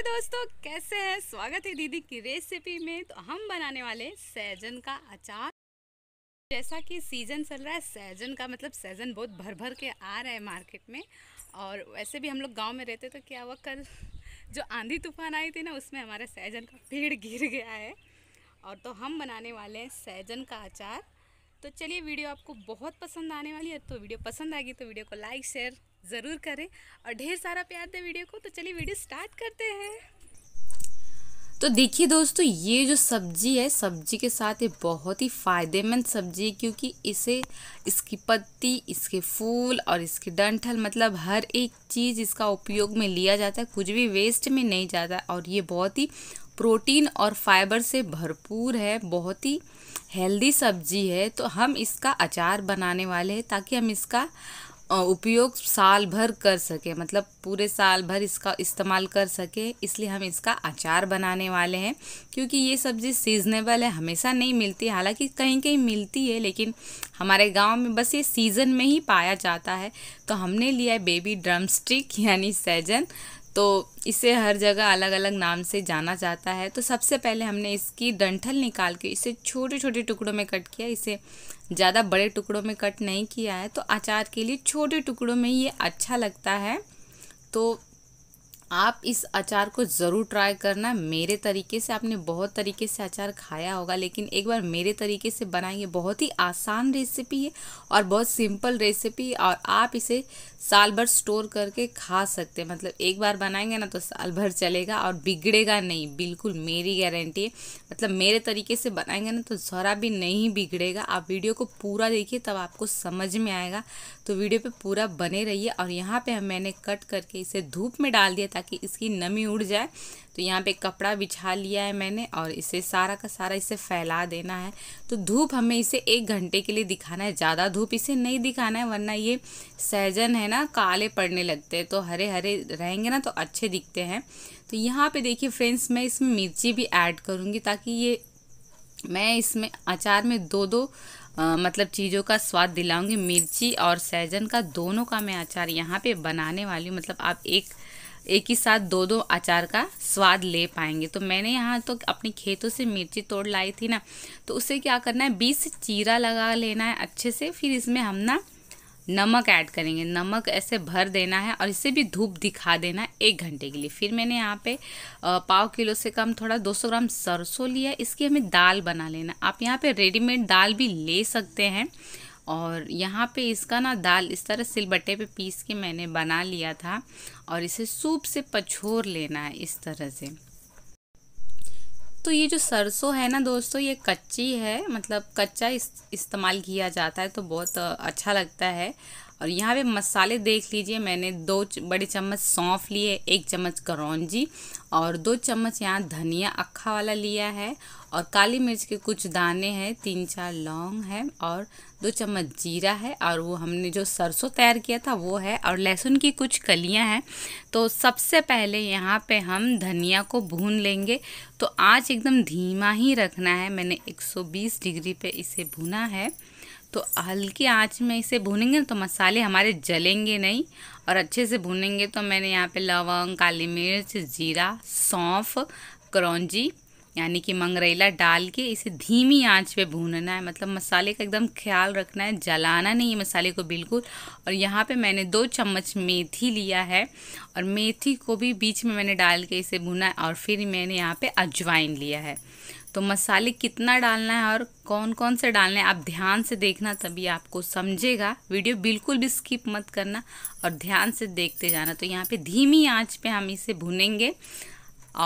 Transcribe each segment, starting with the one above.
hello दोस्तों कैसे हैं स्वागत है दीदी की रेसिपी में तो हम बनाने वाले सैजन का अचार जैसा कि सीज़न चल रहा है सैजन का मतलब सैजन बहुत भर भर के आ रहा है मार्केट में और वैसे भी हम लोग गांव में रहते तो क्या हुआ कल जो आंधी तूफान आई थी ना उसमें हमारा सैजन का पेड़ गिर गया है और तो हम बनाने वाले हैं सैजन का अचार तो चलिए वीडियो आपको बहुत पसंद आने वाली है तो वीडियो पसंद आएगी तो वीडियो को लाइक शेयर ज़रूर करें और ढेर सारा प्यार दें वीडियो को तो चलिए वीडियो स्टार्ट करते हैं तो देखिए दोस्तों ये जो सब्जी है सब्जी के साथ ये बहुत ही फ़ायदेमंद सब्जी है क्योंकि इसे इसकी पत्ती इसके फूल और इसके डंठल मतलब हर एक चीज़ इसका उपयोग में लिया जाता है कुछ भी वेस्ट में नहीं जाता और ये बहुत ही प्रोटीन और फाइबर से भरपूर है बहुत ही हेल्दी सब्जी है तो हम इसका अचार बनाने वाले हैं ताकि हम इसका उपयोग साल भर कर सके मतलब पूरे साल भर इसका इस्तेमाल कर सके इसलिए हम इसका अचार बनाने वाले हैं क्योंकि ये सब्ज़ी सीजनेबल है हमेशा नहीं मिलती हालांकि कहीं कहीं मिलती है लेकिन हमारे गांव में बस ये सीज़न में ही पाया जाता है तो हमने लिया है बेबी ड्रम स्टिक यानी सैजन तो इसे हर जगह अलग अलग नाम से जाना जाता है तो सबसे पहले हमने इसकी डंठल निकाल के इसे छोटे छोटे टुकड़ों में कट किया इसे ज़्यादा बड़े टुकड़ों में कट नहीं किया है तो अचार के लिए छोटे टुकड़ों में ये अच्छा लगता है तो आप इस अचार को ज़रूर ट्राई करना मेरे तरीके से आपने बहुत तरीके से अचार खाया होगा लेकिन एक बार मेरे तरीके से बनाइए बहुत ही आसान रेसिपी है और बहुत सिंपल रेसिपी और आप इसे साल भर स्टोर करके खा सकते हैं मतलब एक बार बनाएंगे ना तो साल भर चलेगा और बिगड़ेगा नहीं बिल्कुल मेरी गारंटी है मतलब मेरे तरीके से बनाएंगे ना तो ज़रा भी नहीं बिगड़ेगा आप वीडियो को पूरा देखिए तब आपको समझ में आएगा तो वीडियो पर पूरा बने रहिए और यहाँ पर मैंने कट करके इसे धूप में डाल दिया ताकि इसकी नमी उड़ जाए तो यहाँ पे कपड़ा बिछा लिया है मैंने और इसे सारा का सारा इसे फैला देना है तो धूप हमें इसे एक घंटे के लिए दिखाना है ज़्यादा धूप इसे नहीं दिखाना है वरना ये सहजन है ना काले पड़ने लगते हैं तो हरे हरे रहेंगे ना तो अच्छे दिखते हैं तो यहाँ पे देखिए फ्रेंड्स मैं इसमें मिर्ची भी ऐड करूँगी ताकि ये मैं इसमें अचार में दो दो आ, मतलब चीज़ों का स्वाद दिलाऊंगी मिर्ची और सहजन का दोनों का मैं अचार यहाँ पे बनाने वाली हूँ मतलब आप एक एक ही साथ दो दो अचार का स्वाद ले पाएंगे तो मैंने यहाँ तो अपने खेतों से मिर्ची तोड़ लाई थी ना तो उसे क्या करना है बीस चीरा लगा लेना है अच्छे से फिर इसमें हम ना नमक ऐड करेंगे नमक ऐसे भर देना है और इसे भी धूप दिखा देना है एक घंटे के लिए फिर मैंने यहाँ पे पाव किलो से कम थोड़ा 200 ग्राम सरसों लिया इसकी हमें दाल बना लेना आप यहाँ पे रेडीमेड दाल भी ले सकते हैं और यहाँ पे इसका ना दाल इस तरह सिलबट्टे पे पीस के मैंने बना लिया था और इसे सूप से पछोर लेना है इस तरह से तो ये जो सरसों है ना दोस्तों ये कच्ची है मतलब कच्चा इस, इस्तेमाल किया जाता है तो बहुत अच्छा लगता है और यहाँ पे मसाले देख लीजिए मैंने दो बड़े चम्मच सौंफ लिए एक चम्मच करौंजी और दो चम्मच यहाँ धनिया अक्खा वाला लिया है और काली मिर्च के कुछ दाने हैं तीन चार लौंग है और दो चम्मच जीरा है और वो हमने जो सरसों तैयार किया था वो है और लहसुन की कुछ कलियां हैं तो सबसे पहले यहाँ पे हम धनिया को भून लेंगे तो आँच एकदम धीमा ही रखना है मैंने 120 डिग्री पे इसे भुना है तो हल्की आंच में इसे भूनेंगे तो मसाले हमारे जलेंगे नहीं और अच्छे से भूनेंगे तो मैंने यहाँ पे लवंग काली मिर्च जीरा सौंफ करौंजी यानी कि मंगरेला डाल के इसे धीमी आंच पे भूनना है मतलब मसाले का एकदम ख्याल रखना है जलाना नहीं है मसाले को बिल्कुल और यहाँ पे मैंने दो चम्मच मेथी लिया है और मेथी को भी बीच में मैंने डाल के इसे भुना और फिर मैंने यहाँ पे अजवाइन लिया है तो मसाले कितना डालना है और कौन कौन से डालना है आप ध्यान से देखना तभी आपको समझेगा वीडियो बिल्कुल भी स्किप मत करना और ध्यान से देखते जाना तो यहाँ पे धीमी आंच पे हम इसे भुनेंगे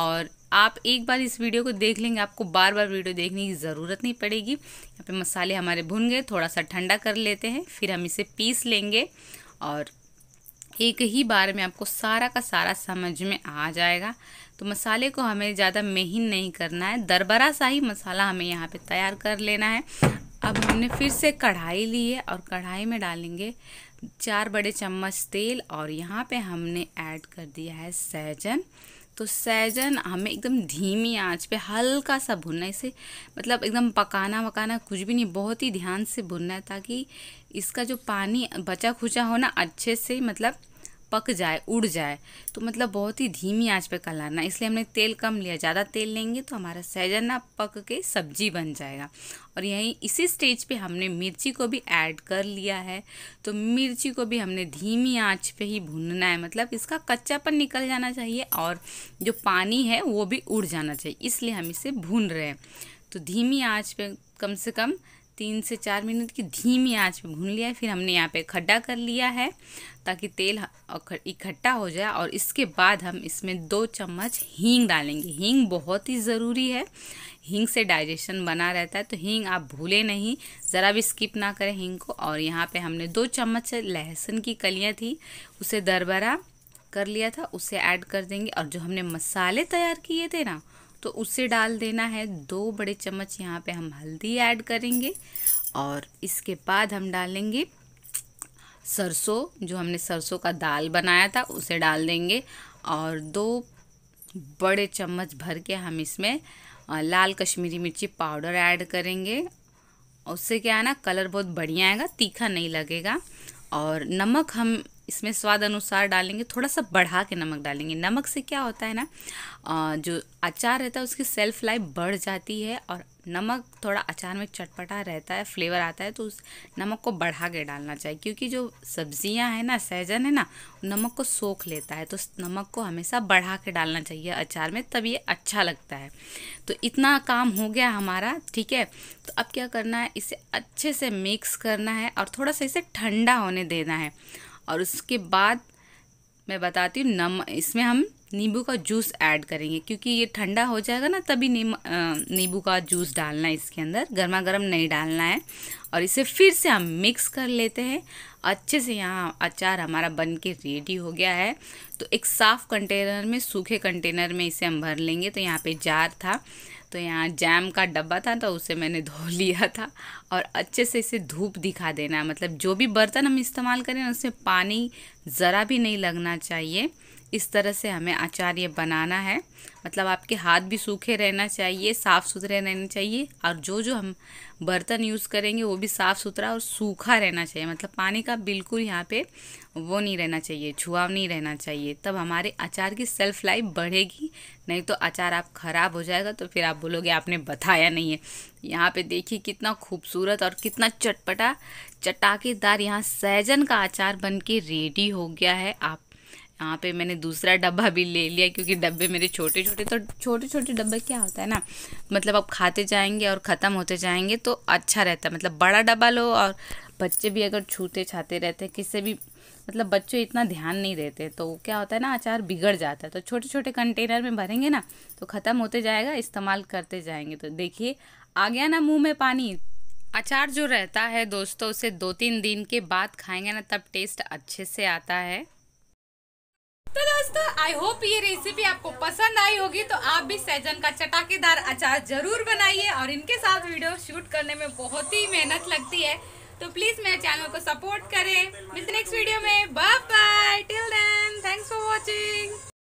और आप एक बार इस वीडियो को देख लेंगे आपको बार बार वीडियो देखने की ज़रूरत नहीं पड़ेगी यहाँ पे मसाले हमारे भुन गए थोड़ा सा ठंडा कर लेते हैं फिर हम इसे पीस लेंगे और एक ही बार में आपको सारा का सारा समझ में आ जाएगा तो मसाले को हमें ज़्यादा महीन नहीं करना है दरबरा सा ही मसाला हमें यहाँ पे तैयार कर लेना है अब हमने फिर से कढ़ाई ली है और कढ़ाई में डालेंगे चार बड़े चम्मच तेल और यहाँ पे हमने ऐड कर दिया है सहजन तो सैजन हमें एकदम धीमी आंच पे हल्का सा भुनना है इसे मतलब एकदम पकाना वकाना कुछ भी नहीं बहुत ही ध्यान से भुनना है ताकि इसका जो पानी बचा खुचा हो ना अच्छे से मतलब पक जाए उड़ जाए तो मतलब बहुत ही धीमी आंच पे कलाना इसलिए हमने तेल कम लिया ज़्यादा तेल लेंगे तो हमारा सहजन ना पक के सब्जी बन जाएगा और यहीं इसी स्टेज पे हमने मिर्ची को भी ऐड कर लिया है तो मिर्ची को भी हमने धीमी आंच पे ही भूनना है मतलब इसका कच्चापन निकल जाना चाहिए और जो पानी है वो भी उड़ जाना चाहिए इसलिए हम इसे भून रहे हैं तो धीमी आँच पर कम से कम तीन से चार मिनट की धीमी आंच पे भून लिया है फिर हमने यहाँ पे खड्डा कर लिया है ताकि तेल इकट्ठा हो जाए और इसके बाद हम इसमें दो चम्मच हींग डालेंगे हींग बहुत ही ज़रूरी है हींग से डाइजेशन बना रहता है तो हींग आप भूले नहीं ज़रा भी स्किप ना करें हींग को और यहाँ पे हमने दो चम्मच लहसुन की कलियाँ थी उसे दरबरा कर लिया था उसे ऐड कर देंगे और जो हमने मसाले तैयार किए थे ना तो उसे डाल देना है दो बड़े चम्मच यहाँ पे हम हल्दी ऐड करेंगे और इसके बाद हम डालेंगे सरसों जो हमने सरसों का दाल बनाया था उसे डाल देंगे और दो बड़े चम्मच भर के हम इसमें लाल कश्मीरी मिर्ची पाउडर ऐड करेंगे उससे क्या है ना कलर बहुत बढ़िया आएगा तीखा नहीं लगेगा और नमक हम इसमें स्वाद अनुसार डालेंगे थोड़ा सा बढ़ा के नमक डालेंगे नमक से क्या होता है ना जो अचार रहता है उसकी सेल्फ लाइफ बढ़ जाती है और नमक थोड़ा अचार में चटपटा रहता है फ्लेवर आता है तो उस नमक को बढ़ा के डालना चाहिए क्योंकि जो सब्जियां हैं ना सहजन है ना नमक को सोख लेता है तो नमक को हमेशा बढ़ा के डालना चाहिए अचार में तब ये अच्छा लगता है तो इतना काम हो गया हमारा ठीक है तो अब क्या करना है इसे अच्छे से मिक्स करना है और थोड़ा सा इसे ठंडा होने देना है और उसके बाद मैं बताती हूँ नम इसमें हम नींबू का जूस ऐड करेंगे क्योंकि ये ठंडा हो जाएगा ना तभी नींबू का जूस डालना है इसके अंदर गर्मा गर्म नहीं डालना है और इसे फिर से हम मिक्स कर लेते हैं अच्छे से यहाँ अचार हमारा बन के रेडी हो गया है तो एक साफ़ कंटेनर में सूखे कंटेनर में इसे हम भर लेंगे तो यहाँ पे जार था तो यहाँ जैम का डब्बा था तो उसे मैंने धो लिया था और अच्छे से इसे धूप दिखा देना है मतलब जो भी बर्तन हम इस्तेमाल करें उसमें पानी ज़रा भी नहीं लगना चाहिए इस तरह से हमें अचार ये बनाना है मतलब आपके हाथ भी सूखे रहना चाहिए साफ़ सुथरे रहने चाहिए और जो जो हम बर्तन यूज़ करेंगे वो भी साफ़ सुथरा और सूखा रहना चाहिए मतलब पानी का बिल्कुल यहाँ पे वो नहीं रहना चाहिए छुआव नहीं रहना चाहिए तब हमारे अचार की सेल्फ लाइफ बढ़ेगी नहीं तो अचार आप ख़राब हो जाएगा तो फिर आप बोलोगे आपने बताया नहीं है यहाँ पे देखिए कितना खूबसूरत और कितना चटपटा चटाकेदार यहाँ सहजन का अचार बन के रेडी हो गया है आप यहाँ पे मैंने दूसरा डब्बा भी ले लिया क्योंकि डब्बे मेरे छोटे छोटे तो छोटे छोटे डब्बे क्या होता है ना मतलब आप खाते जाएंगे और ख़त्म होते जाएंगे तो अच्छा रहता है मतलब बड़ा डब्बा लो और बच्चे भी अगर छूते छाते रहते हैं किससे भी मतलब बच्चे इतना ध्यान नहीं देते तो क्या होता है ना अचार बिगड़ जाता है तो छोटे छोटे कंटेनर में भरेंगे ना तो ख़त्म होते जाएगा इस्तेमाल करते जाएंगे तो देखिए आ गया ना मुंह में पानी अचार जो रहता है दोस्तों उसे दो तीन दिन के बाद खाएंगे ना तब टेस्ट अच्छे से आता है तो दोस्तों आई होप ये रेसिपी आपको पसंद आई होगी तो आप भी सैजन का चटाकेदार अचार जरूर बनाइए और इनके साथ वीडियो शूट करने में बहुत ही मेहनत लगती है तो प्लीज मेरे चैनल को सपोर्ट करें मिलते नेक्स्ट वीडियो में bye bye till then thanks for watching